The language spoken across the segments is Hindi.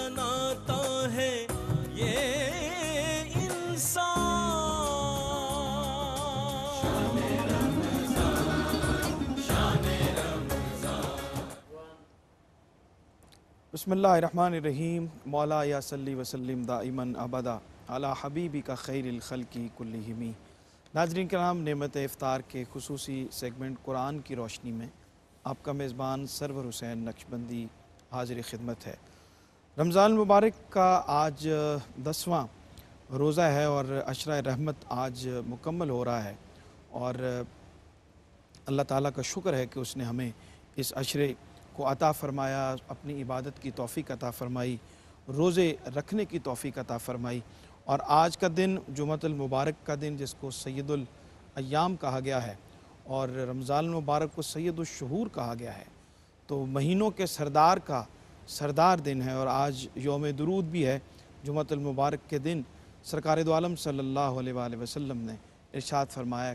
बनाता है ये इंसान बसमीम मौला सली वसलम दाइमन अबदा अला हबीबी का खैरखल की कुल्लिमी नाजरीन नाम नमत इफ़ार के खसूसी सेगमेंट कुरान की रोशनी में आपका मेज़बान सरवर हुसैन नक्शबंदी हाजिर ख़िदमत है रमज़ान मुबारक का आज दसवां रोज़ा है और अशरा रहमत आज मुकम्मल हो रहा है और अल्लाह ताला का शुक्र है कि उसने हमें इस अशरे को अता फ़रमाया अपनी इबादत की तोफ़ी अता फ़रमाई रोज़े रखने की तोफ़ी अता फ़रमाई और आज का दिन जुमतल मुबारक का दिन जिसको सैदुल अयाम कहा गया है और रमज़ान मुबारक को सैदुलशहूर कहा गया है तो महीनों के सरदार का सरदार दिन है और आज योम दरूद भी है मुबारक के दिन सरकार दोम सल्ला वसम ने इरशाद फरमाया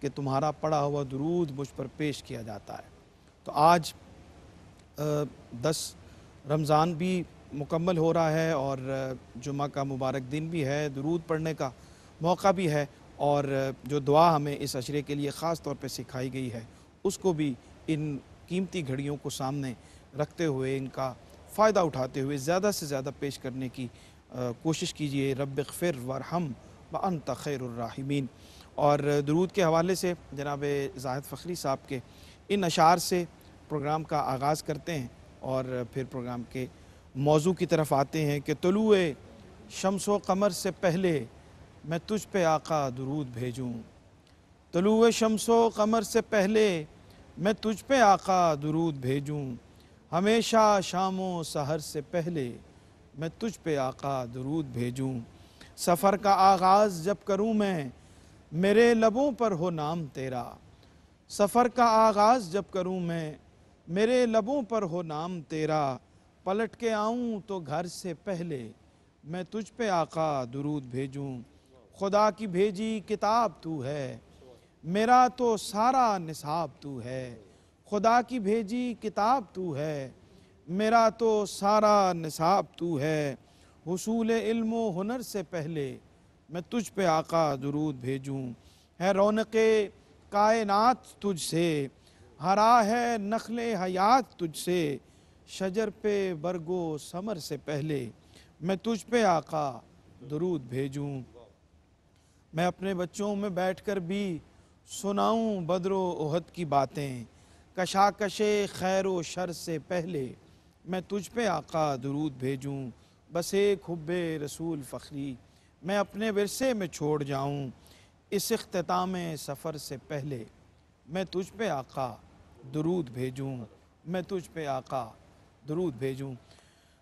कि तुम्हारा पढ़ा हुआ दरूद मुझ पर पेश किया जाता है तो आज दस रमज़ान भी मुकम्मल हो रहा है और जुमा का मुबारक दिन भी है दरूद पढ़ने का मौका भी है और जो दुआ हमें इस अशरे के लिए ख़ास तौर पर सिखाई गई है उसको भी इन कीमती घड़ियों को सामने रखते हुए इनका फ़ायदा उठाते हुए ज़्यादा से ज़्यादा पेश करने की कोशिश कीजिए रब फ़िर वरहम व अन तखैरमीन और दरूद के हवाले से जनाब जाहिद फ़खरी साहब के इन अशार से प्रोग्राम का आगाज़ करते हैं और फिर प्रोग्राम के मौजू की तरफ आते हैं कि तलु शम्स व कमर से पहले मैं तुझ पे आका दरूद भेजूँ तलु शम्स व कमर से पहले मैं तुझ पे आका दरूद भेजूँ हमेशा शामों सहर से पहले मैं तुझ पे आका दरूद भेजूँ सफ़र का आगाज़ जब करूँ मैं मेरे लबों पर हो नाम तेरा सफ़र का आगाज़ जब करूँ मैं मेरे लबों पर हो नाम तेरा पलट के आऊँ तो घर से पहले मैं तुझ पे आका दरूद भेजूँ खुदा की भेजी किताब तू है मेरा तो सारा निसाब तू है खुदा की भेजी किताब तू है मेरा तो सारा निसाब तू है हसूल इल्म हुनर से पहले मैं तुझ पे आका दरूद भेजूँ है रौनक कायनात से हरा है नखल हयात तुझसे शजर पे बरगो समर से पहले मैं तुझ पे आका दरूद भेजूँ मैं अपने बच्चों में बैठकर भी सुनाऊं बदरो ओहद की बातें कशाकश खैर व शर से पहले मैं तुझ पे आका दरूद भेजूँ एक खुब रसूल फ़खरी मैं अपने वरसे में छोड़ जाऊँ इस अख्ताम सफ़र से पहले मैं तुझ पे आका दरूद भेजूँ मैं तुझ पे आका दरूद भेजूँ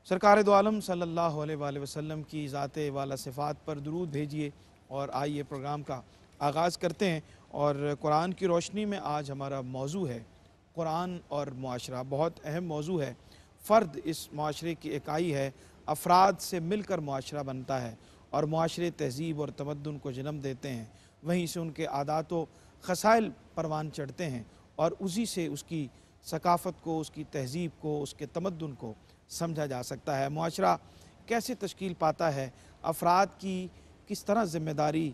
सरकार दो आलम सल्लल्लाहु अलैहि वसल्लम की ज़ात वाला सिफ़ात पर दरूद भेजिए और आइए प्रोग्राम का आगाज़ करते हैं और कुरान की रोशनी में आज हमारा मौजू है कुरान और माशरा बहुत अहम मौजू है फ़र्द इस माशरे की इकाई है अफराद से मिलकर माशरा बनता है और माशरे तहजीब और तमदन को जन्म देते हैं वहीं से उनके आदात व खसाइल परवान चढ़ते हैं और उसी से उसकी सकाफ़त को उसकी तहजीब को उसके तमदन को समझा जा सकता है माशरा कैसे तश्कील पाता है अफराद की किस तरह ज़िम्मेदारी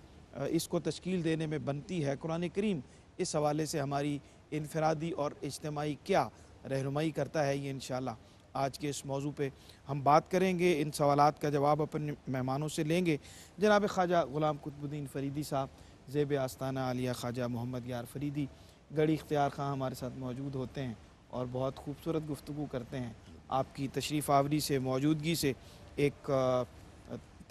इसको तश्कील देने में बनती है कुरान करीम इस हवाले से हमारी इनफरादी और इज्तमाही क्या रहनुमाई करता है ये इन आज के इस मौजू पर हम बात करेंगे इन सवाल का जवाब अपने मेहमानों से लेंगे जनाब ख्वाजा ग़ुलाम कुतबुद्दीन फरीदी साहब जेब आस्ताना आलिया ख्वाजा मोहम्मद यार फरीदी गड़ी इख्तियार खां हमारे साथ मौजूद होते हैं और बहुत खूबसूरत गुफ्तु करते हैं आपकी तशरीफ़ आवरी से मौजूदगी से एक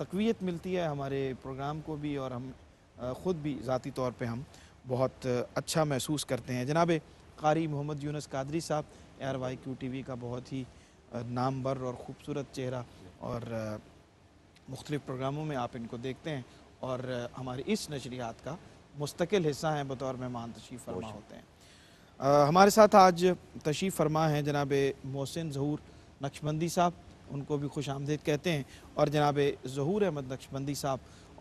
तकवीत मिलती है हमारे प्रोग्राम को भी और हम ख़ुद भी ज़ाती तौर पर हम बहुत अच्छा महसूस करते हैं जनाब कारी मोहम्मद यूनस कादरी साहब R Y Q T V का बहुत ही नामवर और ख़ूबसूरत चेहरा और मुख्तलिफ़ प्रोग्रामों में आप इनको देखते हैं और हमारी इस नशरियात का मुस्तकिल हिस्सा हैं बतौर मेहमान तशरीफ़ फरमा होते हैं आ, हमारे साथ आज तशरीफ़ फरमा हैं जनाब मोहसिन जहूर नक्शबंदी साहब उनको भी खुश आमदेद कहते हैं और जनाब जहूर अहमद नक्शबंदी साहब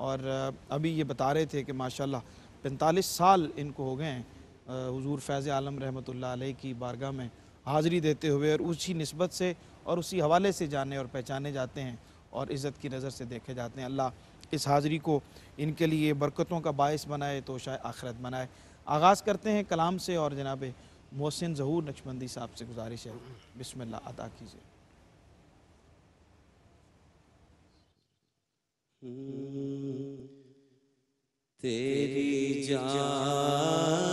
और अभी ये बता रहे थे कि माशाल्लाह पैंतालीस साल इनको हो गए हैं हजूर फैज़ आलम रहमत की बारगाह में हाज़िरी देते हुए और उसी नस्बत से और उसी हवाले से जाने और पहचाने जाते हैं और इज़्ज़त की नज़र से देखे जाते हैं अल्लाह इस हाज़री को इनके लिए बरकतों का बायस बनाए तो शायद आखरत बनाए आगाज़ करते हैं कलाम से और जनाब मोहसिन जहूर नक्शबंदी साहब से गुजारिश है बिसमिल्ला अदा कीजिए हम्म। तेरी जान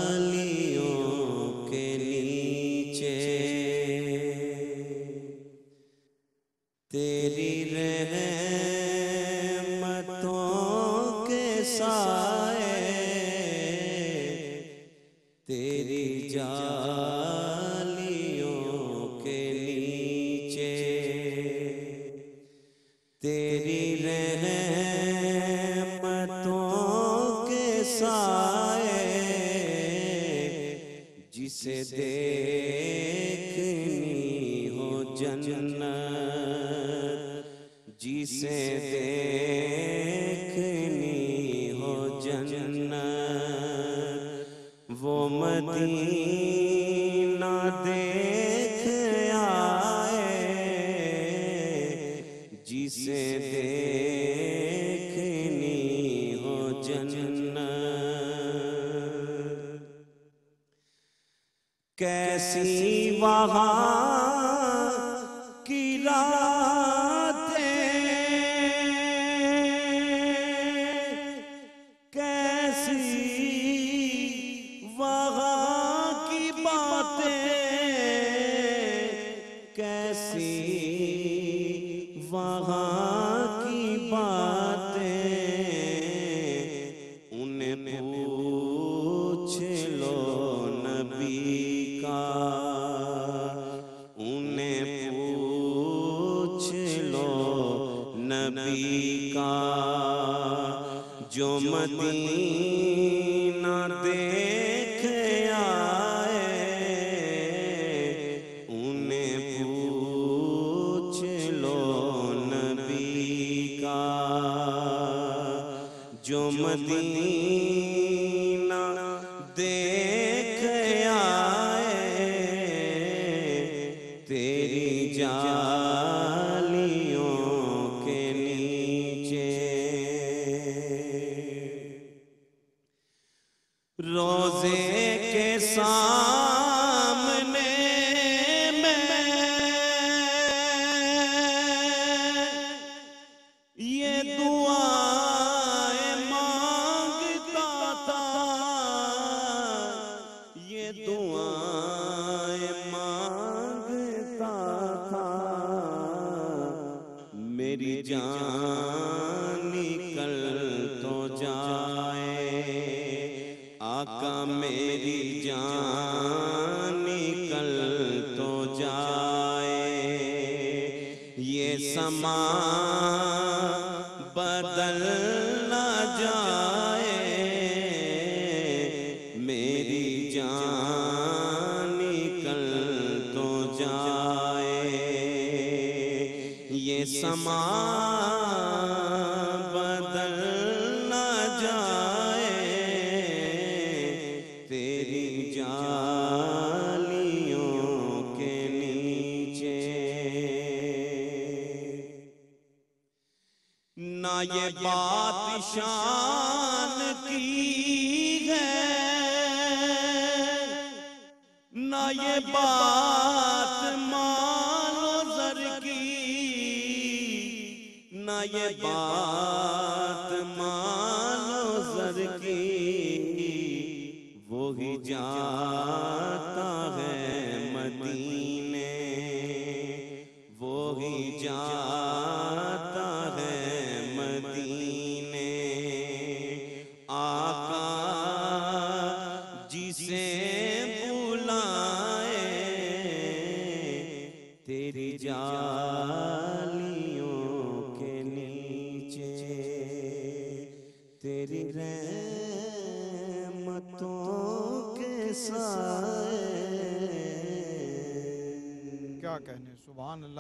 的家。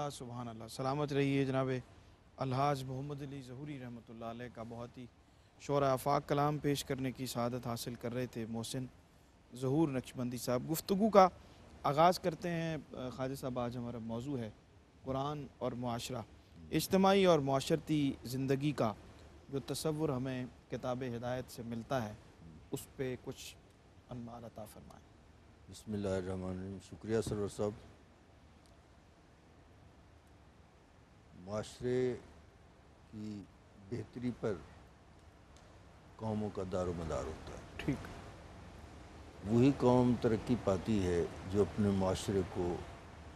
अल्लाह सुबहान अल्लाह सलामत रहिए जनाब अलहाज मोहम्मद अली जहूरी रहमत का बहुत ही शोर आफाक कलाम पेश करने की शहादत हासिल कर रहे थे मोहसिन जहूर नक्शबंदी साहब गुफ्तु का आगाज़ करते हैं खाजा साहब आज हमारा मौजू है कुरान और माशरा इज्तमाही और माशरती ज़िंदगी का जो तस्वुर हमें किताब हिदायत से मिलता है उस पर कुछ अनमान अता फरमाएँ बसमिल शुक्रिया सरवर साहब माशरे की बेहतरी पर कौमों का दारो मदार होता है ठीक वही कौम तरक्की पाती है जो अपने माशरे को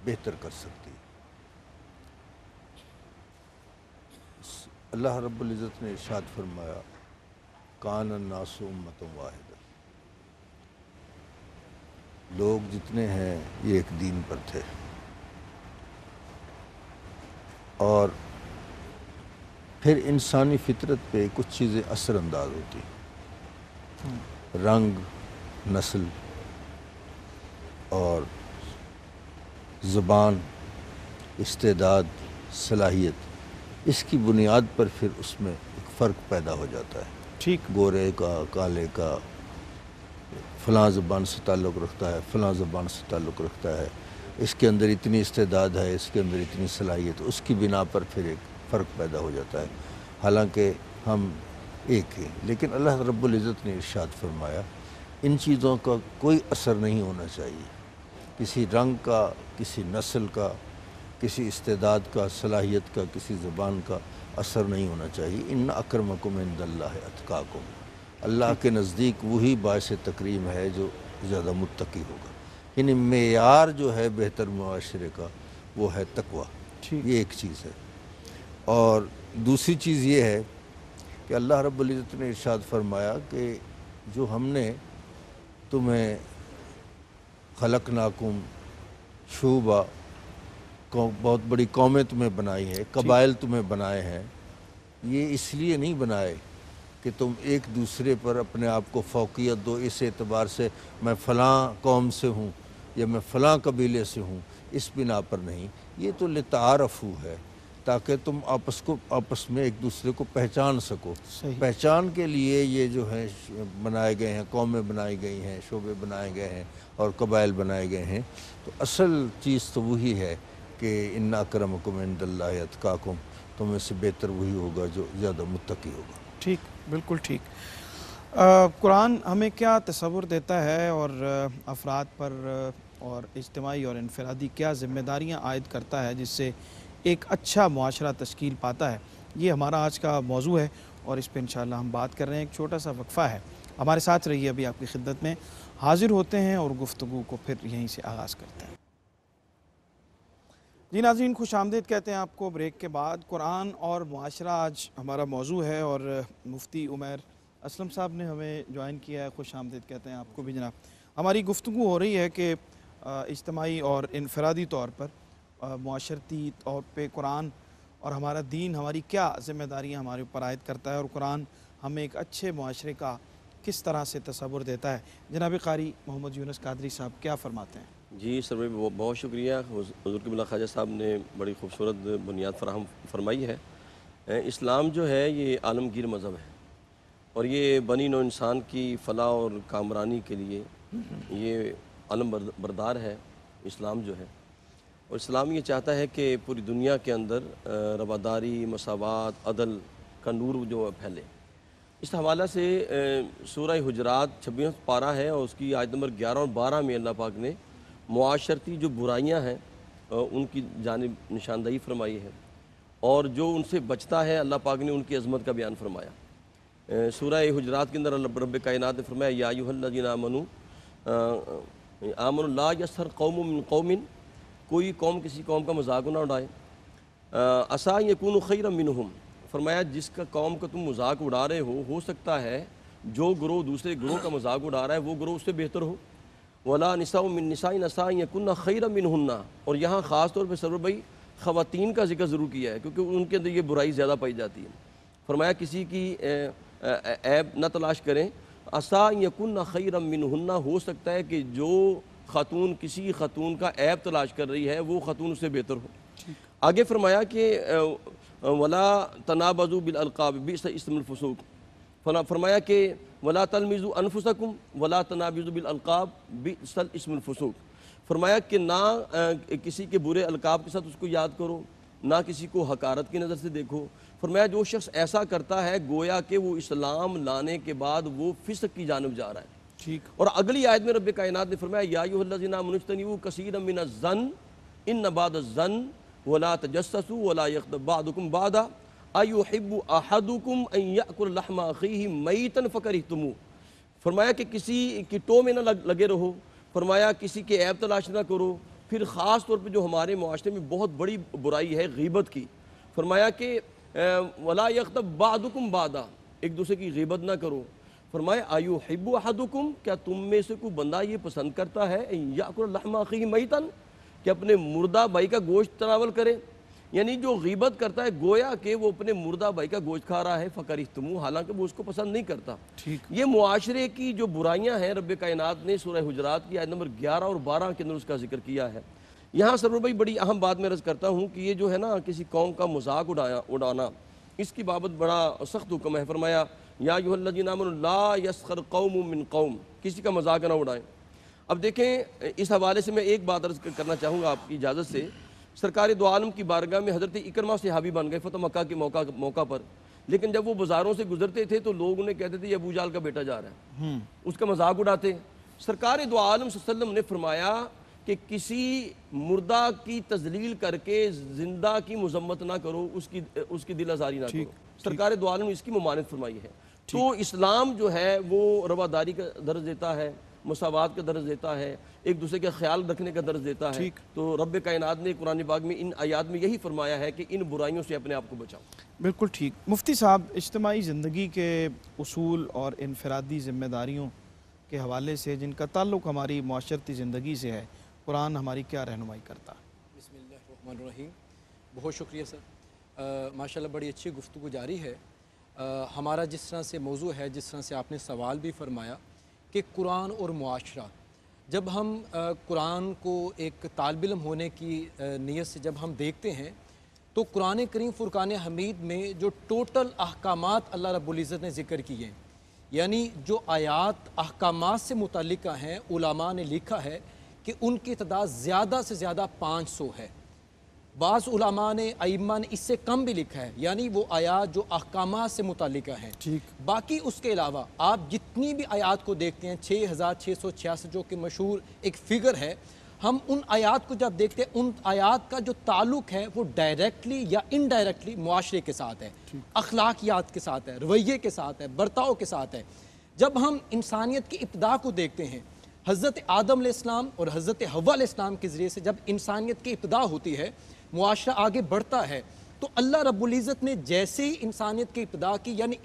बेहतर कर सकती अल्लाह रब्ज़त ने इर्शाद फरमाया कान नासो उम्मत वाहिद लोग जितने हैं ये एक दीन पर थे और फिर इंसानी फितरत पे कुछ चीज़ें असरअंदाज होती रंग नस्ल और ज़बान इस्तेदाद सलाहियत इसकी बुनियाद पर फिर उसमें एक फ़र्क पैदा हो जाता है ठीक गोरे का काले का फ़लाँ ज़बान से ताल्लुक़ रखता है फ़लाँ ज़बान से ताल्लुक़ रखता है इसके अंदर इतनी इस्तेदाद है इसके अंदर इतनी सलाहियत उसकी बिना पर फिर एक फ़र्क पैदा हो जाता है हालांकि हम एक हैं लेकिन अल्लाह रब्ज़त ने इर्शाद फरमाया इन चीज़ों का कोई असर नहीं होना चाहिए किसी रंग का किसी नस्ल का किसी इस्तेदाद का सलाहियत का किसी ज़बान का असर नहीं होना चाहिए इन अक्रमकुम इंदल्ला अतकाकुम अल्लाह के नज़दीक वही बायस तकरीम है जो ज़्यादा मुतकी होगा यानी मैार जो है बेहतर माशरे का वो है तकवा ये एक चीज़ है और दूसरी चीज़ ये है कि अल्लाह रब्ज़त ने इरशाद फरमाया कि जो हमने तुम्हें खलक नाकुम शूबा बहुत बड़ी कौमें तुम्हें बनाई है कबाइल तुम्हें बनाए हैं ये इसलिए नहीं बनाए कि तुम एक दूसरे पर अपने आप को फोकियत दो इस एतबार से मैं फ़लाँ कौम से हूँ या मैं फ़लाँ कबीले से हूँ इस बिना पर नहीं ये तो लतारफ़ू है ताकि तुम आपस को आपस में एक दूसरे को पहचान सको पहचान के लिए ये जो है बनाए गए हैं कौमें बनाई गई हैं शोबे बनाए गए हैं और कबाइल बनाए गए हैं तो असल चीज़ तो वही है कि इन्ना करम कुम इंदल्ला तुम बेहतर वही होगा जो ज़्यादा मुतकी होगा ठीक बिल्कुल ठीक कुरान हमें क्या तस्वुर देता है और अफराद पर और इज्तमाही और इनफरादी क्या जिम्मेदारियाँ आयद करता है जिससे एक अच्छा माशरा तश्कील पाता है ये हमारा आज का मौजू है और इस पर इन हम बात कर रहे हैं एक छोटा सा वक्फ़ा है हमारे साथ रहिए अभी आपकी खिदत में हाजिर होते हैं और गुफ्तु को फिर यहीं से आगाज़ करते हैं जी नाजीन खुश आमदीद कहते हैं आपको ब्रेक के बाद कुरान और माशरा आज हमारा मौजू है और मुफ्ती उमर असलम साहब ने हमें ज्वाइन किया है खुश आमदीद कहते हैं आपको भी जनाब हमारी गुफ्तु हो रही है कि इज्तमाही और इनफरादी तौर पर माशरती तौर पर कुरान और हमारा दीन हमारी क्या जिम्मेदारियाँ हमारे ऊपर आयद करता है और कुरान हमें एक अच्छे माशरे का किस तरह से तस्वुर देता है जनाब कारी मोहम्मद यूनस कादरी साहब क्या फरमाते हैं जी सर बहुत बहुत शुक्रिया हजूर कबिल्ला ख्वाजा साहब ने बड़ी खूबसूरत बुनियाद फराहम फरमाई है इस्लाम जो है ये आलमगीर मज़हब है और ये बनी नो इंसान की फ़लाह और कामरानी के लिए ये आलम बरदार है इस्लाम जो है और इस्लाम ये चाहता है कि पूरी दुनिया के अंदर रवादारी मसावत अदल का नूर जो फैले इस हवाला से सूरह हजरात छब्बीस पारा है और उसकी आयत नंबर ग्यारह और बारह में अल्लाह पाक ने माशरती जो बुराइयाँ हैं उनकी जानब निशानदही फरमाई है और जो उनसे बचता है अल्लाह पाक ने उनकी अजमत का बयान फरमाया सूरह हजरात के अंदर रब कायन ने फरमाया मनु आमन ला यसर कौम कौमिन कोई कौम किसी कौम का मजाक ना उड़ाए असा यकून खैर हम फरमाया जिसका कौम का तुम मजाक उड़ा रहे हो हो सकता है जो ग्रोह दूसरे ग्रोह का मजाक उड़ा रहा है वो ग्रोह उससे बेहतर हो वला नसा मिन नसाई नसा यकुन्ना खैर मिन हन्ना और यहाँ ख़ास तौर पर सरवर भाई ख़वान का जिक्र ज़रूर किया है क्योंकि उनके अंदर ये बुराई ज़्यादा पाई जाती है फरमाया किसी की ऐब न तलाश करें असा यकुन्ना खैर मिन हन्ना हो सकता है कि जो खातून किसी खातून का ऐब तलाश कर रही है वो खातून उससे बेहतर हो आगे फरमाया कि वला तनाबजू बिलकाब भी इसमफसूक फला फरमाया कि वला तलमिज़ अनफुसकुम वला तनाबिज़बिलकाब बिसल इसमफसूक फरमाया कि ना किसी के बुरे अलकाब के साथ उसको याद करो ना किसी को हकारत की नज़र से देखो फरमाया जो शख्स ऐसा करता है गोया कि वो इस्लाम लाने के बाद वो फिसक की जानब जा रहा है ठीक और अगली आयत में रब कायन ने फरमाया याना मुनतनी मिन ज़न इन नबाद ज़न वला तजस्सू वला यकबादकुम बादा अयुब अहदुकुम अयाकुल्लहमी मई तन फ़कर तुम फरमाया कि किसी की टो में ना लग, लगे रहो फरमाया किसी के ऐब तलाश ना करो फिर ख़ास तौर पर जो हमारे माशरे में बहुत बड़ी बुराई है गीबत की फरमाया कि वला यकतब बादुकुम बादा एक दूसरे की गीबत ना करो फरमाया आयु हिब्बु अहदुकुम क्या तुम में से कोई बंदा ये पसंद करता है याकुल्लहमा मई तन कि अपने मुर्दा भाई का गोश्त तनावल करें यानी जो गीबत करता है गोया के वो अपने मुर्दा भाई का गोश्त खा रहा है फ़कर इस्तमू हालांकि वो उसको पसंद नहीं करता ठीक ये मुआरे की जो बुराइयां हैं रब कायनात ने सुरह हजरात की आयत नंबर ग्यारह और बारह के अंदर उसका जिक्र किया है यहाँ सरवर भाई बड़ी अहम बात मैं रज़ करता हूँ कि ये जो है ना किसी कौम का मजाक उड़ाया उड़ाना इसकी बाबत बड़ा सख्त हुक्म है फरमाया या यसर कौम मिन कौम किसी का मजाक ना उड़ाएं अब देखें इस हवाले से मैं एक बात अर्ज करना चाहूँगा आपकी इजाज़त से सरकार दो आलम की बारगाह में हज़रत इकरमा सहाबी बन गए फ़तः मक्का के मौका मौका पर लेकिन जब वो बाज़ारों से गुजरते थे तो लोग उन्हें कहते थे ये अबू जाल का बेटा जा रहा है हम्म। उसका मजाक उड़ाते सरकार दो आलम वसल्लम ने फरमाया कि किसी मुर्दा की तजलील करके जिंदा की मजम्मत ना करो उसकी उसकी दिल आजारी ना करो सरकार दो आलम इसकी ममानत फरमाई है तो इस्लाम जो है वो रवादारी का दर्ज देता है मसावत का दर्ज देता है एक दूसरे का ख्याल रखने का दर्ज देता है तो रब कायनात ने कुरान बाग में इन आयात में यही फरमाया है कि इन बुराइयों से अपने आप को बचाओ बिल्कुल ठीक मुफ्ती साहब इज्तमाही ज़िंदगी के असूल और इनफरादी ज़िम्मेदारियों के हवाले से जिनका ताल्लुक हमारी माशरती ज़िंदगी से है कुरान हमारी क्या रहनमाई करता है बहुत शुक्रिया सर माशाल्लाह बड़ी अच्छी गुफ्तु जारी है आ, हमारा जिस तरह से मौजू है जिस तरह से आपने सवाल भी फरमाया कि कुरान और माशरा जब हम कुरान को एक तालब इम होने की नीयत से जब हम देखते हैं तो कुरान करीम फ़ुरकान हमीद में जो टोटल अहकाम अल्लाह रबुल्ज़त ने ज़िक्र किए यानी जो आयात अहकाम से मुतल हैं ने लिखा है कि उनकी तादाद ज़्यादा से ज़्यादा पाँच सौ है बाज़ ने अइमा ने इससे कम भी लिखा है यानी वो आयात जो अहकाम से मुतल है ठीक बाकी उसके अलावा आप जितनी भी आयात को देखते हैं छः हज़ार छः सौ छियासठ जो कि मशहूर एक फ़िगर है हम उन आयात को जब देखते हैं उन आयात का जो ताल्लुक है वो डायरेक्टली या इनडायरेक्टली माशरे के साथ है अखलाकियात के साथ है रवैये के साथ है बर्ताव के साथ है जब हम इंसानियत की इब्तदा को देखते हैं हज़रत आदम और हज़रत हवा इस्लाम के ज़रिए से जब इंसानियत की इब्तदा होती है मुआरा आगे बढ़ता है तो अल्लाह रबुल्ज़त ने जैसे ही इंसानियत की इब्तदा की यानी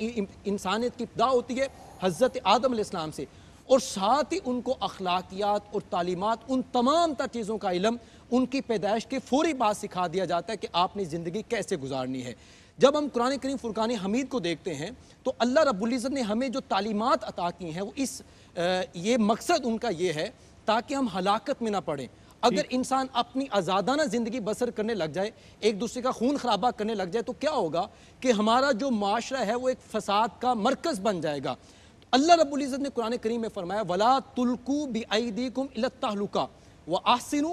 इंसानियत की इब्तदा होती है हज़रत आदम इस्लाम से और साथ ही उनको अखलाकियात और तालीमत उन तमाम तर चीज़ों का इलम उनकी पैदाइश के फौरी बाद सिखा दिया जाता है कि आपने ज़िंदगी कैसे गुजारनी है जब हम कुरान करीम फ़ुरकान हमीद को देखते हैं तो अल्लाह रबुल्जत ने हमें जो तालीमत अता की हैं वो इस ये मकसद उनका ये है ताकि हम हलाकत में ना पढ़ें अगर इंसान अपनी आज़ादाना ज़िंदगी बसर करने लग जाए एक दूसरे का खून खराबा करने लग जाए तो क्या होगा कि हमारा जो माशरा है वो एक फसाद का मरकज़ बन जाएगा अल्लाह इज़्ज़त ने कुरान करीम में फरमाया वला तुलकू बिदीकुम इलतहलुका व आसिन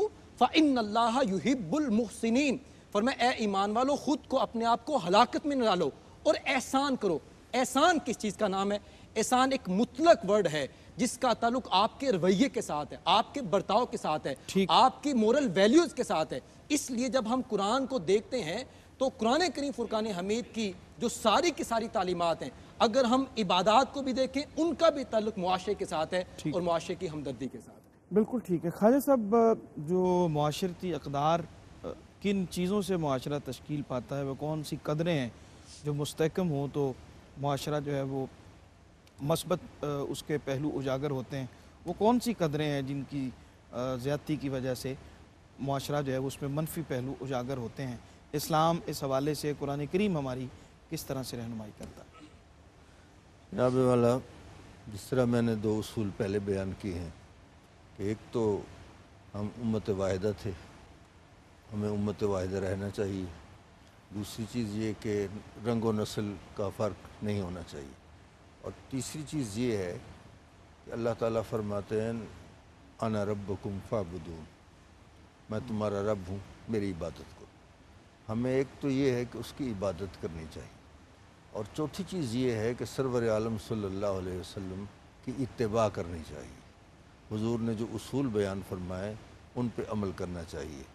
युहिब्बुल मुहसिनीन फरमाया ए ईमान वालो ख़ुद को अपने आप को हलाकत में न डालो और एहसान करो एहसान किस चीज़ का नाम है एहसान एक मुतलक वर्ड है जिसका ताल्लुक आपके रवैये के साथ है आपके बर्ताव के साथ है आपकी मोरल वैल्यूज के साथ है इसलिए जब हम कुरान को देखते हैं तो कुरान करीम फुरकान हमीद की जो सारी की सारी तालीमत हैं अगर हम इबादत को भी देखें उनका भी तल्लक मुआरे के साथ है और मुआरे की हमदर्दी के साथ बिल्कुल ठीक है खाजा साहब जो माशरती अकदार किन चीज़ों से माशरा तश्कील पाता है वह कौन सी कदरें हैं जो मुस्तकम हों तो माशरा जो है वो मस्बत उसके पहलू उजागर होते हैं वो कौन सी कदरें हैं जिनकी ज़्यादती की वजह से माशरा जो है उसमें मनफी पहलू उजागर होते हैं इस्लाम इस हवाले से कुरान करीम हमारी किस तरह से रहनुमाई करता है वाला जिस तरह मैंने दो असूल पहले बयान किए हैं कि एक तो हम उम्मत वाहिदा थे हमें उम्मत वाहिदा रहना चाहिए दूसरी चीज़ ये कि रंग व नस्ल का फ़र्क नहीं होना चाहिए और तीसरी चीज़ ये है कि अल्लाह ताला फरमाते हैं अना रब्बकुम फाबुदून मैं तुम्हारा रब हूँ मेरी इबादत करो हमें एक तो ये है कि उसकी इबादत करनी चाहिए और चौथी चीज़ ये है कि सरवर आलम सल्लल्लाहु अलैहि वसल्लम की इत्तबा करनी चाहिए हुजूर ने जो उसूल बयान फरमाए उन पे अमल करना चाहिए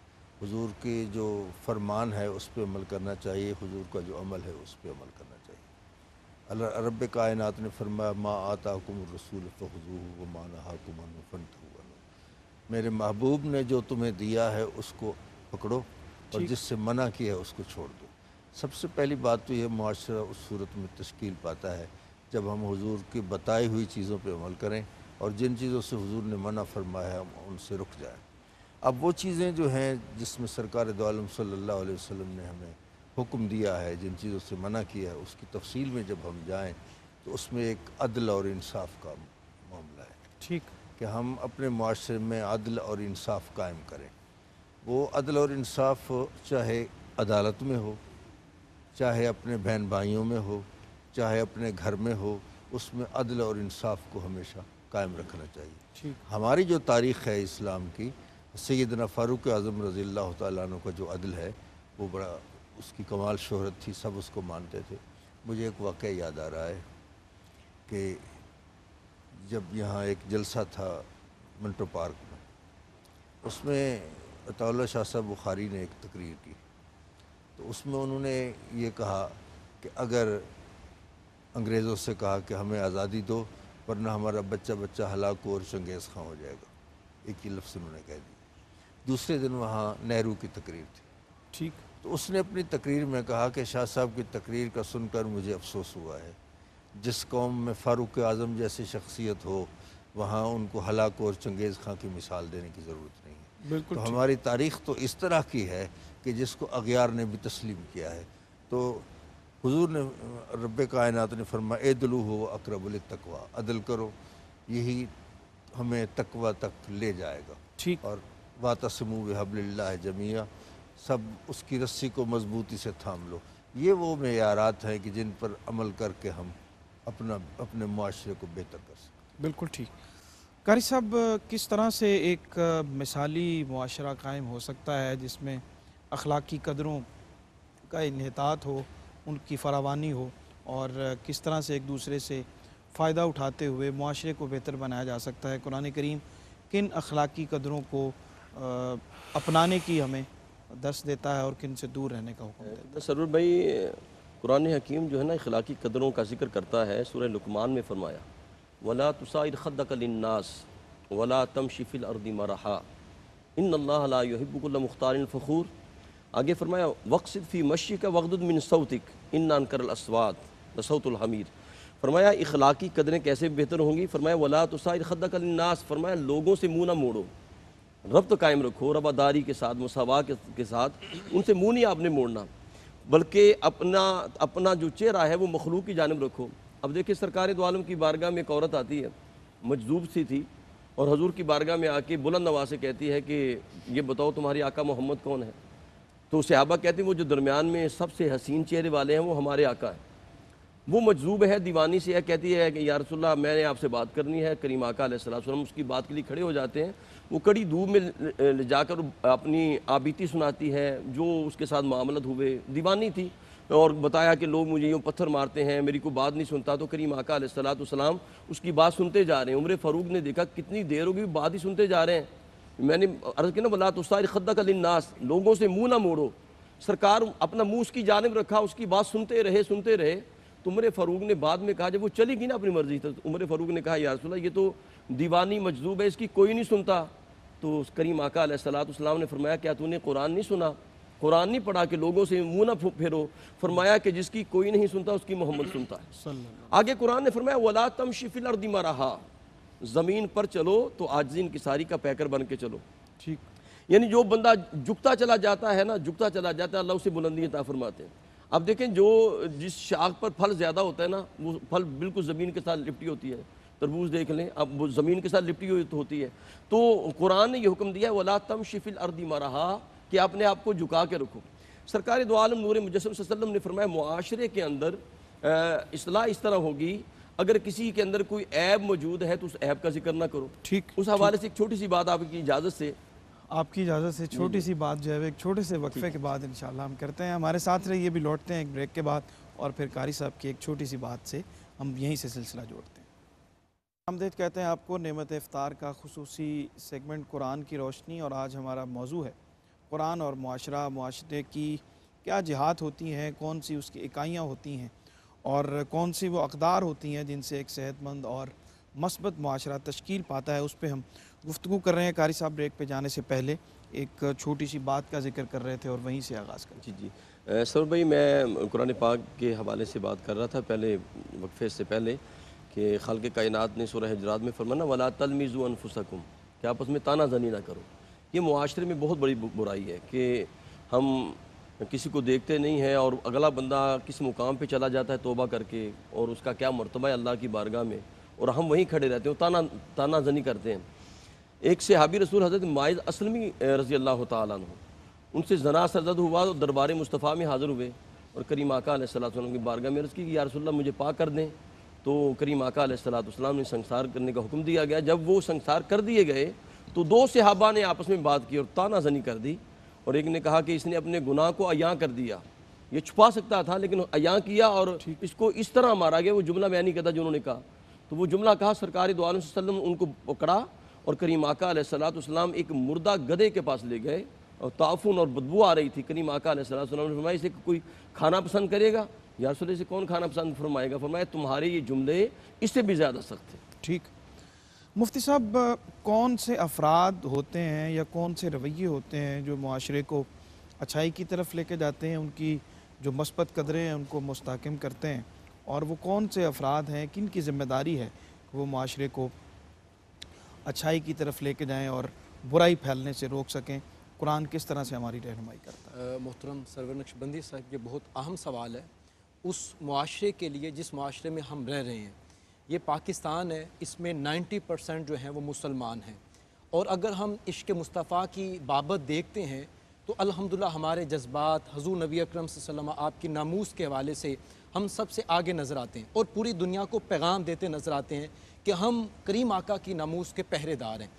हुजूर के जो फरमान है उस पे अमल करना चाहिए हुजूर का जो अमल है उस पे अमल करना रब कायनत ने फरमाया माँ आता हुकुम रसूल फ़ू व माना हाकुमन मेरे महबूब ने जो तुम्हें दिया है उसको पकड़ो और जिससे मना किया है उसको छोड़ दो सबसे पहली बात तो यह माशरा उस सूरत में तश्कील पाता है जब हम हुजूर की बताई हुई चीज़ों पर अमल करें और जिन चीज़ों से हुजूर ने मना फरमाया है हम उनसे रुक जाए अब वो चीज़ें जो हैं जिसमें सरकार दो आलम सल्लल्लाहु अलैहि वसल्लम ने हमें हुक्म दिया है जिन चीज़ों से मना किया है उसकी तफसील में जब हम जाएँ तो उसमें एक अदल और इंसाफ का मामला है ठीक कि हम अपने माशरे में अदल और इंसाफ कायम करें वो अदल और इंसाफ चाहे अदालत में हो चाहे अपने बहन भाइयों में हो चाहे अपने घर में हो उसमें अदल और इंसाफ को हमेशा कायम रखना चाहिए हमारी जो तारीख़ है इस्लाम की सैदना फ़ारूक आज़म रज़ी अल्लाह तु का जो अदल है वो बड़ा उसकी कमाल शोहरत थी सब उसको मानते थे मुझे एक वाक़ याद आ रहा है कि जब यहाँ एक जलसा था मंटो पार्क में उसमें अतौल शाह साहब बुखारी ने एक तकरीर की तो उसमें उन्होंने ये कहा कि अगर अंग्रेज़ों से कहा कि हमें आज़ादी दो वरना हमारा बच्चा बच्चा हलाक और चंगेज़ खां हो जाएगा एक ही लफ्ज़ उन्होंने कह दिया दूसरे दिन वहाँ नेहरू की तकरीर थी ठीक तो उसने अपनी तकरीर में कहा कि शाह साहब की तकरीर का सुनकर मुझे अफसोस हुआ है जिस कौम में फ़ारूक आज़म जैसी शख्सियत हो वहाँ उनको हलाक और चंगेज़ खां की मिसाल देने की ज़रूरत नहीं है बिल्कुल तो हमारी तारीख तो इस तरह की है कि जिसको अगियार ने भी तस्लीम किया है तो हुजूर ने रब कायनात ने फरमाया दलू हो अक्रबल तकवा अदल करो यही हमें तकवा तक ले जाएगा ठीक और वातसमू हबल्ला जमिया सब उसकी रस्सी को मजबूती से थाम लो ये वो मैारात हैं कि जिन पर अमल करके हम अपना अपने माशरे को बेहतर कर सकते बिल्कुल ठीक कारी साहब किस तरह से एक मिसाली माशरा कायम हो सकता है जिसमें अखलाकी कदरों का इन्हतात हो उनकी फरावानी हो और किस तरह से एक दूसरे से फ़ायदा उठाते हुए माशरे को बेहतर बनाया जा सकता है कुरान करीम किन अखलाकी कदरों को अपनाने की हमें दर्श देता है और किन से दूर रहने का हुक्म देता है तो सरूर भाई कुरान हकीम जो है ना इखलाकी कदरों का जिक्र करता है सुर लुकमान में फरमाया वला तुसार ख़दनास वला तम शिफिल अर्दी मरहा इन अल्लाहबुल्ला मुख्तार फ़खूर आगे फरमाया वक्सद फ़ी मशी का मिन सऊतिक इन नानकर असवात नसौतुलहमीद फरमाया इखलाकी कदरें कैसे बेहतर होंगी फरमाया वला तुसार ख़दनास फरमाया लोगों से मुँह ना मोड़ो रब्त कायम रखो रबादारी के साथ मुसावा के, के साथ उनसे मुँह नहीं आपने मोड़ना बल्कि अपना अपना जो चेहरा है वो मखलूक की जानब रखो अब देखिए सरकार दो की बारगाह में एक औरत आती है मजदूब सी थी और हजूर की बारगाह में आके बुलंद नवा से कहती है कि ये बताओ तुम्हारी आका मोहम्मद कौन है तो सहाबा कहते हैं वो जो दरमियान में सबसे हसीन चेहरे वाले हैं वो हमारे आका हैं वो मजदूब है दीवानी से यह कहती है कि यारसोल्ला मैंने आपसे बात करनी है करीम आका सलाम उसकी बात के लिए खड़े हो जाते हैं वो कड़ी धूप में ले जाकर अपनी आबीती सुनाती है जो उसके साथ मामलत हुए दीवानी थी और बताया कि लोग मुझे यूँ पत्थर मारते हैं मेरी को बात नहीं सुनता तो करीम आका सलाम उसकी बात सुनते जा रहे हैं उम्र फ़ारूक ने देखा कितनी देर होगी बात ही सुनते जा रहे हैं मैंने अर्ज़ किया ना बला तुस्तार तो खद्दा का लिन्नास लोगों से मुँह ना मोड़ो सरकार अपना मुँह उसकी जानब रखा उसकी बात सुनते रहे सुनते रहे तो उम्र फ़ारूक ने बाद में कहा जब वो चली गई ना अपनी मर्ज़ी से तो उम्र फ़ारूक ने कहा यारसोल्ला ये तो दीवानी मजलूब है इसकी कोई नहीं सुनता तो उस करीम आका सलाम ने फरमाया क्या तूने कुरान नहीं सुना कुरान नहीं पढ़ा कि लोगों से मुंह ना फेरो फरमाया कि जिसकी कोई नहीं सुनता उसकी मोहम्मद सुनता है आगे कुरान ने फरमाया वला तम शिफिल अर्दिमा रहा ज़मीन पर चलो तो आजीन की सारी का पैकर बन के चलो ठीक यानी जो बंदा झुकता चला जाता है ना झुकता चला जाता है अल्लाह उसे बुलंदी ता फरमाते हैं अब देखें जो जिस शाख पर फल ज़्यादा होता है ना वो फल बिल्कुल ज़मीन के साथ लिपटी होती है तरबूज देख लें अब वो ज़मीन के साथ लिपटी हुई तो होती है तो कुरान ने यह हुक्म दिया वला तम शिफिल अर्दी मरहा कि अपने आप को झुका के रखो सरकार दो आलम नूर मुजस्म ने फरमाया माशरे के अंदर असलाह इस तरह होगी अगर किसी के अंदर कोई ऐब मौजूद है तो उस ऐब का जिक्र ना करो ठीक उस हवाले से एक छोटी सी बात आपकी इजाज़त से आपकी इजाज़त से छोटी सी बात जो है एक छोटे से वक्फे के बाद इन हम करते हैं हमारे साथ रहिए भी लौटते हैं एक ब्रेक के बाद और फिर कारी साहब की एक छोटी सी बात से हम यहीं से सिलसिला जोड़ते हैं आमदेद कहते हैं आपको नमत इफ़ार का खसूस सेगमेंट कुरान की रोशनी और आज हमारा मौजू है कुरान और माशरा माशरे की क्या जहात होती हैं कौन सी उसकी इकाइयाँ होती हैं और कौन सी वो अकदार होती हैं जिनसे एक सेहतमंद और मस्बत माशरा तश्कील पाता है उस पर हम गुफ्तु कर रहे हैं कारी साहब ब्रेक पर जाने से पहले एक छोटी सी बात का जिक्र कर रहे थे और वहीं से आगाज़ कर जी जी सर भाई मैं कुरान पाक के हवाले से बात कर रहा था पहले वक्फे से पहले कि खल के कायनत ने सुरह हजरात में फरमाना वाला तलमिज़ु अनफुसकुम कि आपस में ताना जनी ना करो ये माशरे में बहुत बड़ी बुराई है कि हम किसी को देखते नहीं हैं और अगला बंदा किस मुकाम पे चला जाता है तोबा करके और उसका क्या मरतबा है अल्लाह की बारगाह में और हम वहीं खड़े रहते हैं ताना ताना जनी करते हैं एक सहाबी रसूल हज़रत मायद असलमी रज़ी अल्लाह तु उनसे जना सरजद हुआ और दरबार मुस्तफ़ा में हाज़िर हुए और करीम आका सलाम की बारगाह में अर्ज़ की कि यारसोल्ला मुझे पा कर दें तो करीम आका सलाम ने संसार करने का हुक्म दिया गया जब वो संसार कर दिए गए तो दो सहाबा ने आपस में बात की और तानाजनी कर दी और एक ने कहा कि इसने अपने गुनाह को अयाँ कर दिया ये छुपा सकता था लेकिन अयाँ किया और इसको इस तरह मारा गया वो जुमला मैं नहीं कहता जो उन्होंने कहा तो वो जुमला कहा सरकारी दोआलम उनको पकड़ा और करीम आका सलाम एक मुर्दा गधे के पास ले गए और ताफुन और बदबू आ रही थी करीम आका ने सलाम ने फरमाया इसे कोई खाना पसंद करेगा या रसोल से कौन खाना पसंद फरमाएगा फरमाया तुम्हारे ये जुमले इससे भी ज़्यादा सख्त है ठीक मुफ्ती साहब कौन से अफराद होते हैं या कौन से रवैये होते हैं जो माशरे को अच्छाई की तरफ लेके जाते हैं उनकी जो मस्बत कदरें हैं उनको मुस्तकम करते हैं और वो कौन से अफराद हैं किन की जिम्मेदारी है वो माशरे को अच्छाई की तरफ लेके जाएं और बुराई फैलने से रोक सकें कुरान किस तरह से हमारी रहनुमाई करता है मोहतरम सरवर नक्शबंदी साहब ये बहुत अहम सवाल है उस माशरे के लिए जिस माशरे में हम रह रहे हैं ये पाकिस्तान है इसमें 90 परसेंट जो हैं वो मुसलमान हैं और अगर हम इश्क मुस्तफ़ा की बाबत देखते हैं तो अलहमदिल्ला हमारे जज्बात हजू नबी अक्रम आपकी नामूस के हवाले से हम सबसे आगे नज़र आते हैं और पूरी दुनिया को पैगाम देते नज़र आते हैं कि हम करीम आका की नामूस के पहरेदार हैं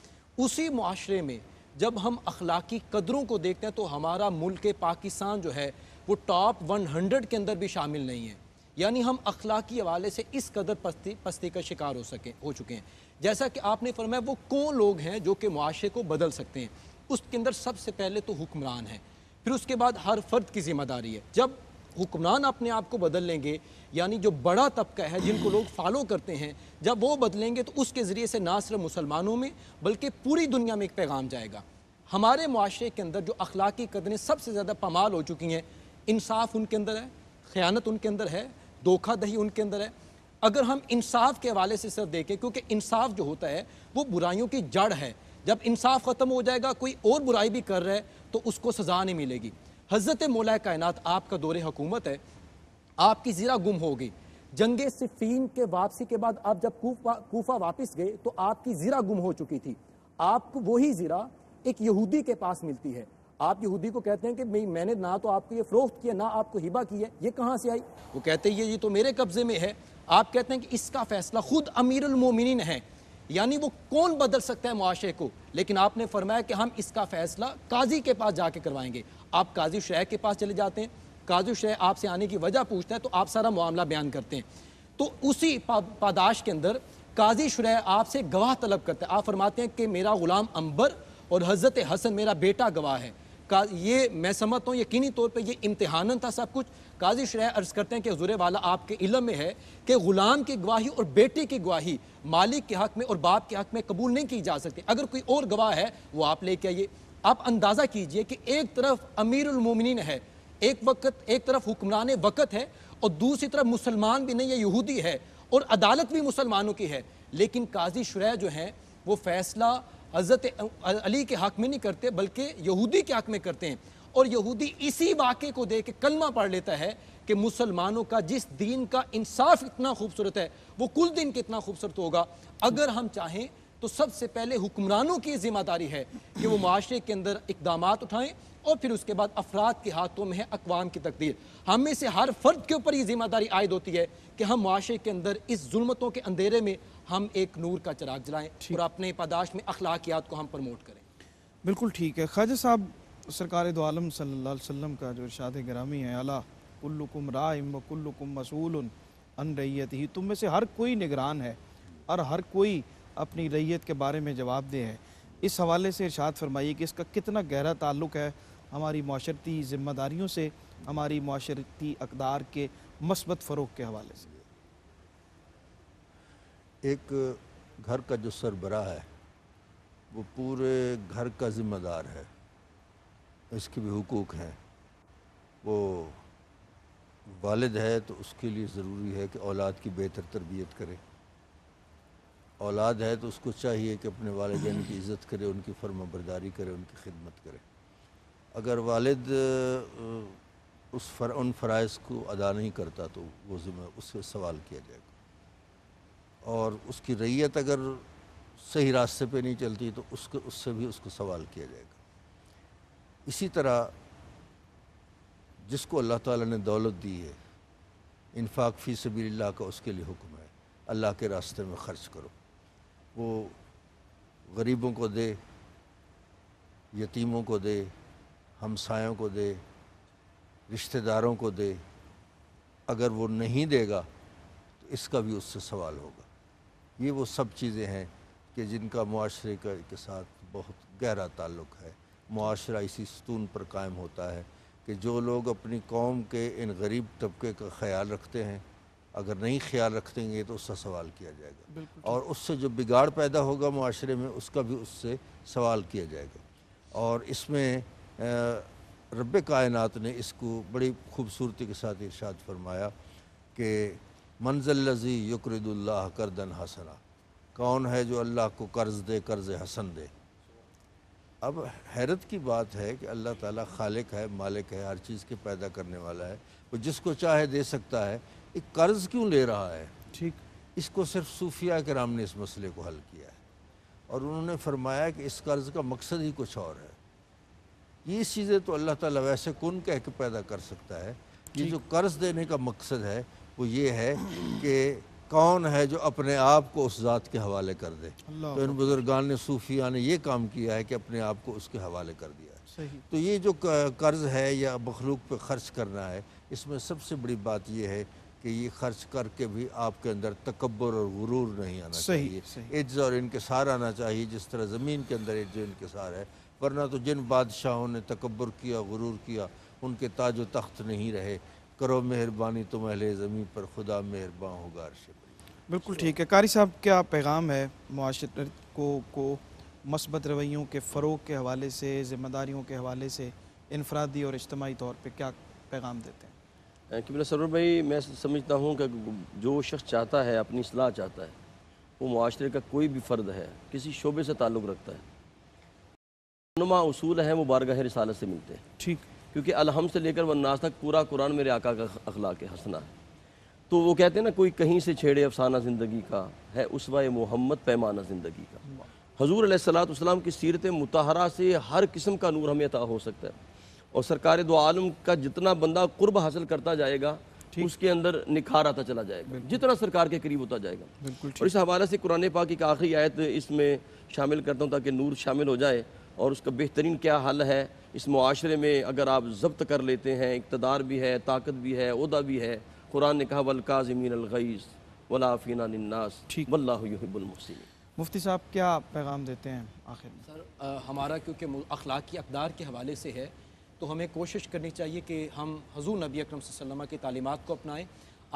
उसी माशरे में जब हम अखलाकी कदरों को देखते हैं तो हमारा मुल्क पाकिस्तान जो है वो टॉप वन हंड्रेड के अंदर भी शामिल नहीं है यानी हम अखलाकी हवाले से इस कदर पस्ती पस्ती का शिकार हो सके हो चुके हैं जैसा कि आपने फरमाया वो कौन लोग हैं जो कि मुआशे को बदल सकते हैं उसके अंदर सबसे पहले तो हुक्मरान है फिर उसके बाद हर फर्द की जिम्मेदारी है जब हुक्मरान अपने आप को बदल लेंगे यानी जो बड़ा तबका है जिनको लोग फॉलो करते हैं जब वो बदलेंगे तो उसके ज़रिए से ना सिर्फ मुसलमानों में बल्कि पूरी दुनिया में एक पैगाम जाएगा हमारे माशरे के अंदर जो अखलाकी कदरें सबसे ज़्यादा पमाल हो चुकी हैं इंसाफ उनके अंदर है ख़यानत उनके अंदर है धोखादही उनके अंदर है अगर हम इंसाफ के हवाले से सर देखें क्योंकि इंसाफ जो होता है वो बुराइयों की जड़ है जब इंसाफ ख़त्म हो जाएगा कोई और बुराई भी कर रहा है तो उसको सज़ा नहीं मिलेगी हज़रत मौला कायनत आपका दौरे हुकूमत है आपकी ज़ीरा गुम हो गई जंग सिफीन के वापसी के बाद आप जब कूफा कूफा वापस गए तो आपकी ज़ीरा गुम हो चुकी थी आपको वही ज़ीरा एक यहूदी के पास मिलती है आप यहूदी को कहते हैं कि मैं मैंने ना तो आपको ये फ़रोख्त किया ना आपको हिबा की है ये कहाँ से आई वो कहते हैं ये ये तो मेरे कब्ज़े में है आप कहते हैं कि इसका फ़ैसला ख़ुद अमीर उलमोमिन है यानी वो कौन बदल सकता है मुआशे को लेकिन आपने फरमाया कि हम इसका फ़ैसला काजी के पास जाके करवाएंगे आप काजी शेख के पास चले जाते हैं काजू शह आपसे आने की वजह पूछता है तो आप सारा मामला बयान करते हैं तो उसी पादाश के अंदर काजी शुरह आपसे गवाह तलब करते हैं आप फरमाते हैं कि मेरा गुलाम अंबर और हज़रत हसन मेरा बेटा गवाह है का ये मैं समझता हूँ यकीनी तौर पर यह इम्तहान था सब कुछ काजी शरह अर्ज़ करते हैं कि हजूर वाला आपके इलम में है कि ग़ुलाम की गवाही और बेटे की गवाही मालिक के हक़ में और बाप के हक़ में कबूल नहीं की जा सकती अगर कोई और गवाह है वो आप लेके आइए आप अंदाज़ा कीजिए कि एक तरफ अमीरमिन है एक वक्त एक तरफ हुक्मरान वक़्त है और दूसरी तरफ मुसलमान भी नहीं है यहूदी है और अदालत भी मुसलमानों की है लेकिन काजी शुरा जो हैं वो फैसला हज़रत अली के हक़ में नहीं करते बल्कि यहूदी के हक़ में करते हैं और यहूदी इसी वाक़े को दे के कलमा पढ़ लेता है कि मुसलमानों का जिस दीन का इंसाफ इतना खूबसूरत है वो कुल दिन कितना खूबसूरत होगा अगर हम चाहें तो सबसे पहले हुक्मरानों की जिम्मेदारी है कि वो माशरे के अंदर इकदाम उठाएं और फिर उसके बाद अफराद के हाथों में है अकवाम की तकदीर हम में से हर फर्द के ऊपर ये जिम्मेदारी आयद होती है कि हम माशरे के अंदर इस जुलमतों के अंधेरे में हम एक नूर का चराग जलाएं और अपने पदाश में अखलाकियात को हम प्रमोट करें बिल्कुल ठीक है ख्वाजा साहब सरकार दो आलम सल्ला का जो इर्शाद ग्रामी है अला कुल्लुकुम राइम व कुल्लुकुम मसूल अन रैयत ही तुम में से हर कोई निगरान है और हर कोई अपनी रैयत के बारे में जवाब दें हैं इस हवाले से इर्शाद फरमाइए कि इसका कितना गहरा ताल्लुक है हमारी माशरती ज़िम्मेदारियों से हमारी माशरती अकदार के मस्बत फ़रोग के हवाले से एक घर का जो सरबरा है वो पूरे घर का ज़िम्मेदार है इसके भी हकूक़ हैं वो वालद है तो उसके लिए ज़रूरी है कि औलाद की बेहतर तरबियत करें औलाद है तो उसको चाहिए कि अपने वालदेन की इज़्ज़त करे उनकी फर्मा बरदारी करे उनकी खिदमत करे अगर वालद उस फर उन फ़राइज़ को अदा नहीं करता तो वो ज़िम्मे उससे सवाल किया जाएगा और उसकी रैयत अगर सही रास्ते पे नहीं चलती तो उसके उससे भी उसको सवाल किया जाएगा इसी तरह जिसको अल्लाह ताला ने दौलत दी है इन्फाक फ़ी सबील्ला का उसके लिए हुक्म है अल्लाह के रास्ते में ख़र्च करो वो गरीबों को दे यतीमों को दे हमसायों को दे रिश्तेदारों को दे अगर वो नहीं देगा तो इसका भी उससे सवाल होगा ये वो सब चीज़ें हैं कि जिनका माशरे के साथ बहुत गहरा ताल्लुक़ है माशरा इसी सतून पर कायम होता है कि जो लोग अपनी कौम के इन गरीब तबके का ख्याल रखते हैं अगर नहीं ख्याल रखेंगे तो उसका सवाल किया जाएगा और उससे जो बिगाड़ पैदा होगा माशरे में उसका भी उससे सवाल किया जाएगा और इसमें रब कायनत ने इसको बड़ी खूबसूरती के साथ इर्शाद फरमाया कि मंजल लजी यकरदुल्ला करदन हसना कौन है जो अल्लाह को कर्ज़ दे कर्ज़ हसन दे अब हैरत की बात है कि अल्लाह ताला खालिक है मालिक है हर चीज़ के पैदा करने वाला है वो जिसको चाहे दे सकता है एक कर्ज क्यों ले रहा है ठीक इसको सिर्फ सूफिया कराम ने इस मसले को हल किया है और उन्होंने फरमाया कि इस कर्ज का मकसद ही कुछ और है ये चीज़ें तो अल्लाह ताला वैसे कौन कह के पैदा कर सकता है ये जो कर्ज देने का मकसद है वो ये है कि कौन है जो अपने आप को उस ज़ात के हवाले कर दे तो इन बुजुर्गान ने सूफिया ने ये काम किया है कि अपने आप को उसके हवाले कर दिया है तो ये जो कर्ज़ है या मखलूक पर ख़र्च करना है इसमें सबसे बड़ी बात यह है कि ये खर्च करके भी आपके अंदर तकबर और गुरूर नहीं आना सही, चाहिए इज्ज और इनकसार आना चाहिए जिस तरह ज़मीन के अंदर इज्ज इनकसार है वरना तो जिन बादशाहों ने तकबर किया गुरूर किया उनके ताज व तख्त नहीं रहे करो मेहरबानी तो महले ज़मीन पर खुदा मेहरबान होगा अर्श बिल्कुल ठीक है कारी साहब क्या पैगाम है माशरे को को मस्बत रवैयों के फ़रोग के हवाले से ज़िम्मेदारियों के हवाले से इनफरादी और इज्तमी तौर पर क्या पैगाम देते हैं कि मेरा भाई मैं समझता हूँ कि जो शख्स चाहता है अपनी सलाह चाहता है वो माशरे का कोई भी फ़र्द है किसी शोबे से ताल्लुक़ रखता है नुमा उसूल हैं वो बारगाह रसालत से मिलते हैं ठीक क्योंकि अलहम से लेकर वन्नास तक पूरा कुरान मेरे आका का अखलाक हंसना है तो वो कहते हैं ना कोई कहीं से छेड़े अफसाना ज़िंदगी का है उसवा मोहम्मद पैमाना ज़िंदगी का हजूर सलाम की सीरत मतहरा से हर किस्म का नूर हमें अता हो सकता है और सरकार दो आलम का जितना बंदा कुर्ब हासिल करता जाएगा उसके अंदर निखार आता चला जाएगा जितना सरकार के करीब होता जाएगा और इस हवाले से कुरान पाक एक आखिरी आयत इसमें शामिल करता हूँ ताकि नूर शामिल हो जाए और उसका बेहतरीन क्या हल है इस मुआरे में अगर आप जब्त कर लेते हैं इकतदार भी है ताकत भी है उहदा भी है कुरान ने कहा वलकाजमीन अलगैज़ वलाफीना नन्नास ठीक मुफ्ती साहब क्या पैगाम देते हैं आखिर सर आ, हमारा क्योंकि अखलाक की अकदार के हवाले से है तो हमें कोशिश करनी चाहिए कि हम हजूर नबी अक्रम की तलीमत को अपनाएँ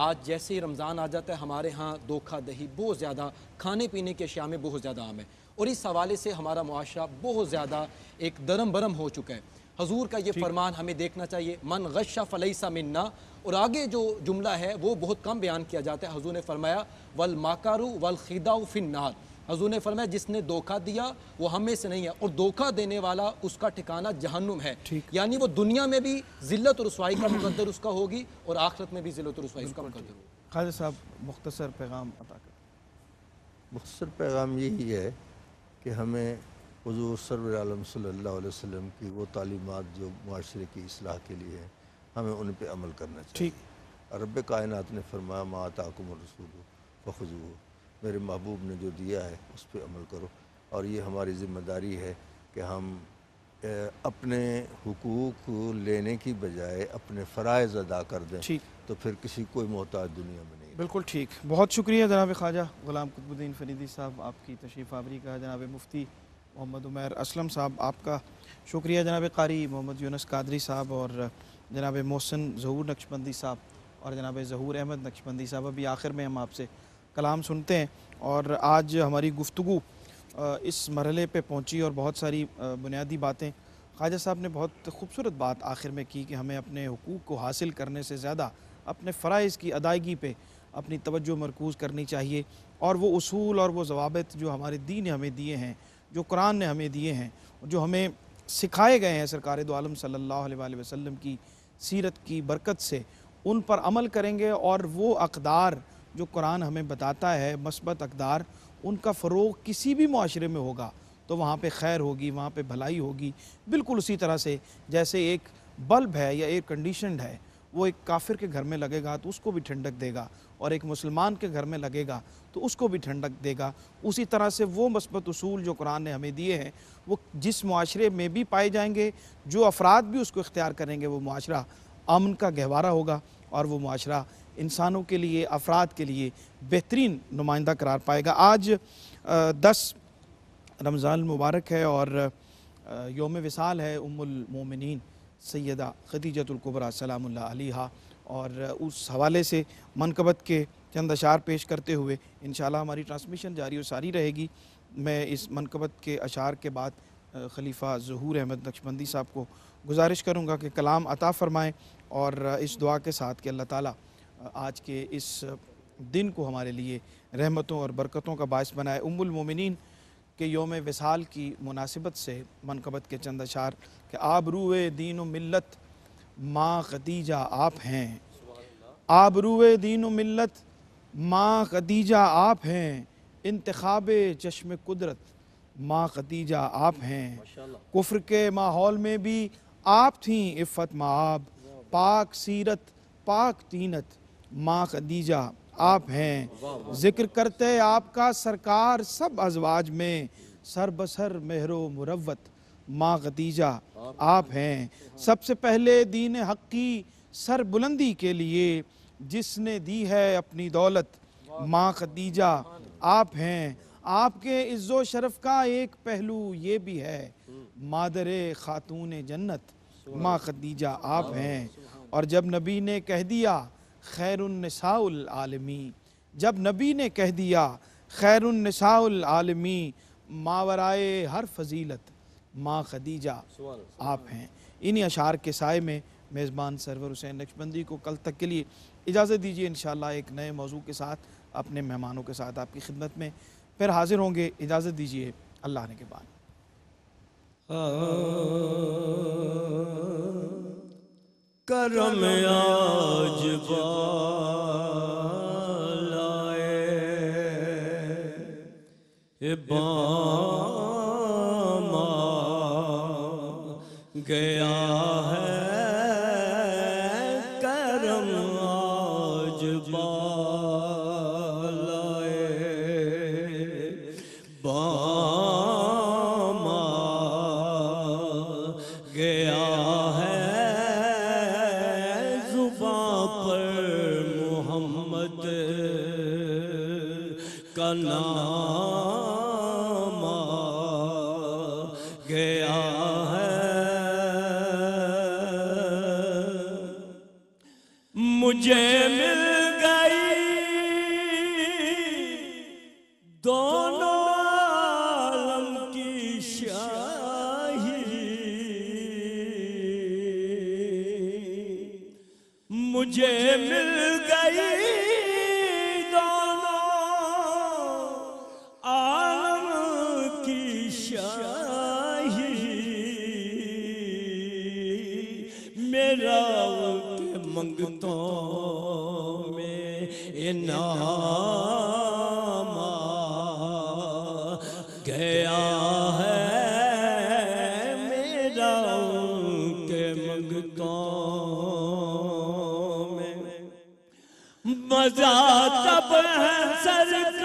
आज जैसे ही रमज़ान आ जाता है हमारे यहाँ धोखा दही बहुत ज़्यादा खाने पीने की अशिया में बहुत ज़्यादा आम है और इस हवाले से हमारा मुआरा बहुत ज़्यादा एक दरम बरम हो चुका है हजूर का ये फरमान हमें देखना चाहिए मन गशा फलईसा मन्ना और आगे जो जुमला है वो बहुत कम बयान किया जाता है हजूर ने फरमाया वल माकारू वल खिदाऊ फिन्नार हजू ने फरमाया जिसने धोखा दिया वो हमें से नहीं है और धोखा देने वाला उसका ठिकाना जहन्नुम है यानी वो दुनिया में भी जिल्लत रसवाई का मुकदर उसका होगी और आखिरत में भी जिल्लत रसवाई उसका मुकदर होगी खाल साहब मुख्तर पैगाम अदा कर मुख्तर पैगाम यही है कि हमें हजूर सरम सल्ला वसम की वो तालीमत जो माशरे की असलाह के लिए है हमें उन पर अमल करना चाहिए ठीक रब कायन ने फरमाया माता रसूल बखजू मेरे महबूब ने जो दिया है उस पर अमल करो और ये हमारी ज़िम्मेदारी है कि हम अपने हकूक़ लेने की बजाय अपने फ़रज़ अदा कर दें ठीक तो फिर किसी कोई मोहताज दुनिया में नहीं बिल्कुल ठीक बहुत शुक्रिया जनाब ख्वाजा ग़ुलाम कुतबुद्दीन फरीदी साहब आपकी तशरीफ़ आवरी का जनाब मुफ्ती मोहम्मद उमैर असलम साहब आपका शुक्रिया जनाब कारी मोहम्मद यूनस कादरी साहब और जनाब मोहसन जहूर नक्शबंदी साहब और जनाब जहूर अहमद नक्शबंदी साहब अभी आखिर में हम आपसे कलाम सुनते हैं और आज हमारी गुफ्तु इस मरहले पे पहुंची और बहुत सारी बुनियादी बातें ख्वाजा साहब ने बहुत खूबसूरत बात आखिर में की कि हमें अपने हकूक़ को हासिल करने से ज़्यादा अपने फ़रज़ की अदायगी पे अपनी तवज्जो मरकूज़ करनी चाहिए और वो असूल और वो जवाबत जो हमारे दीन ने हमें दिए हैं जो कुरान ने हमें दिए हैं जो हमें सिखाए गए हैं सरकार दोम सल्ला वसम की सीरत की बरकत से उन पर अमल करेंगे और वो अकदार जो कुरान हमें बताता है मस्बत अकदार उनका फ़रोग किसी भी माशरे में होगा तो वहाँ पे खैर होगी वहाँ पे भलाई होगी बिल्कुल उसी तरह से जैसे एक बल्ब है या एयर कंडीशनड है वो एक काफिर के घर में लगेगा तो उसको भी ठंडक देगा और एक मुसलमान के घर में लगेगा तो उसको भी ठंडक देगा उसी तरह से वो मस्बत असूल जो कुरान ने हमें दिए हैं वो जिस माशरे में भी पाए जाएंगे जो अफराद भी उसको इख्तियार करेंगे वो माशरा अमन का गहवारा होगा और वो माशरा इंसानों के लिए अफराद के लिए बेहतरीन नुमाइंदा करार पाएगा आज दस रमज़ान मुबारक है और योम विसाल है उमुलमोमिन सैदा खदीजतुल्कुबरा सलाम्ला और उस हवाले से मनकबत के चंद अशार पेश करते हुए इन हमारी ट्रांसमिशन जारी और सारी रहेगी मैं इस मनकबत के अशार के बाद खलीफा जहूर अहमद नक्शबंदी साहब को गुजारिश करूँगा कि कलाम अता फ़रमाएँ और इस दुआ के साथ कि अल्लाह ताली आज के इस दिन को हमारे लिए रहमतों और बरकतों का बायस बनाए उमुलमिन के योम विसाल की मुनासिबत से मनकबत के चंद अशार के आबरू दीन मिलत माँ खदीजा आप हैं आबरू दीन मिलत माँ खदीजा आप हैं इंतब चश्म कुदरत माँ खदीजा आप हैं कुफ्र के माहौल में भी आप थीं इफ़त माब पाक सीरत पाक तीनत माँ खदीजा आप हैं जिक्र करते आपका सरकार सब अजवाज में सर बसर मेहरो मुरवत माँ खदीजा आप हैं सबसे पहले दीन हक की सर बुलंदी के लिए जिसने दी है अपनी दौलत माँ खदीजा आप हैं आपके इज्जो शरफ का एक पहलू ये भी है मादर खातून जन्नत माँ खदीजा आप हैं और जब नबी ने कह दिया आलमी जब नबी ने कह दिया खैरनसाआलमी मावराए हर फजीलत माँ खदीजा आप हैं इन्हीं अशार के साय में मेज़बान सरवर हुसैन नक्शबंदी को कल तक के लिए इजाज़त दीजिए इन एक नए मौजू के साथ अपने मेहमानों के साथ आपकी खिदमत में फिर हाजिर होंगे इजाज़त दीजिए अल्लाह ने के बाद हाँ। करम आज ए बामा गया मगता में मजा तब है सरकार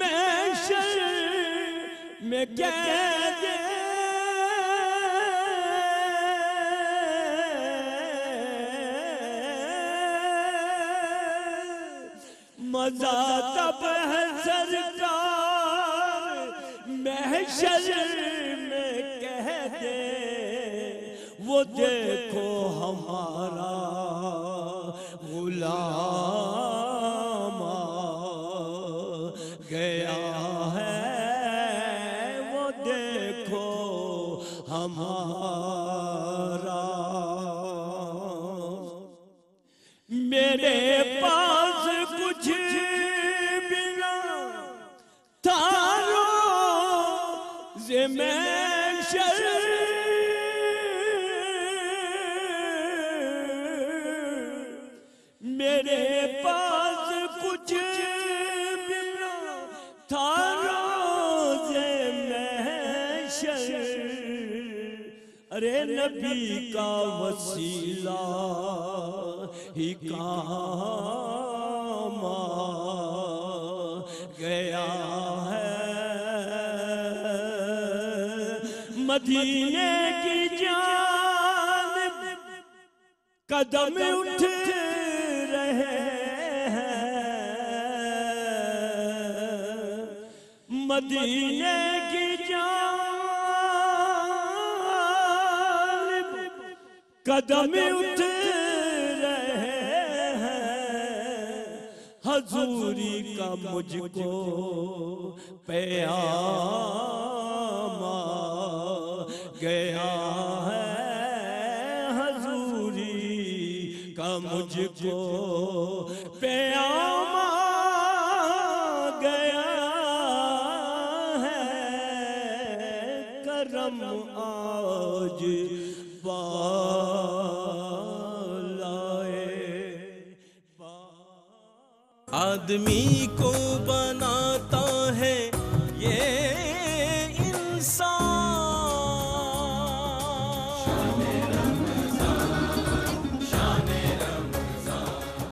मैं शर में कैद मजा तब है महशर में कह दे वो देखो हमारा नबी का वसीला ही काम गया है मदीने की जान कदम उठ रहे हैं मदीने की कदम उठ रहे हैं हजूरी का मुझको प्यामा गया है हजूरी का मुझको प्यामा आदमी को बा